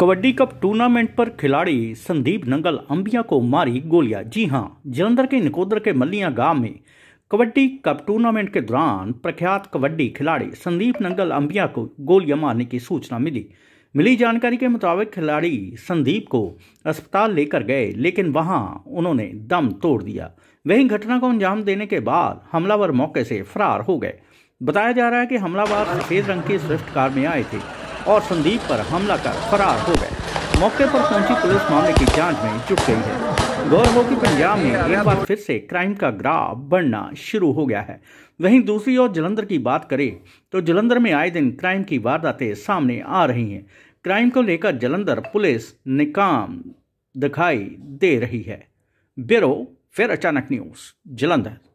kabaddi cup tournament पर खिलाड़ी संदीप नंगल अंबिया को मारी गोलियां जी हां जलंधर के निकोदर के मल्लिया गांव में कबड्डी कप टूर्नामेंट के दौरान प्रख्यात कबड्डी खिलाड़ी संदीप नंगल अंबिया को गोलियां मारने की सूचना मिली मिली जानकारी के मुताबिक खिलाड़ी संदीप को अस्पताल लेकर गए लेकिन वहां उन्होंने दम तोड़ दिया वहीं घटना को अंजाम देने के बाद हमलावर मौके से फरार हो गए बताया जा रहा है कि हमलावर सफेद रंग की स्विफ्ट कार में आए थे और संदीप पर हमला कर फरार हो गए मौके पर पहुंची पुलिस मामले की जांच में जुट गई है गौर हो कि पंजाब में एक बार फिर से क्राइम का ग्राफ बढ़ना शुरू हो गया है वहीं दूसरी ओर जलंधर की बात करें तो जलंधर में आए दिन क्राइम की वारदातें सामने आ रही हैं क्राइम को लेकर जलंधर पुलिस निकाम दिखाई दे रही है ब्यूरो फिर अचानक न्यूज़ जलंधर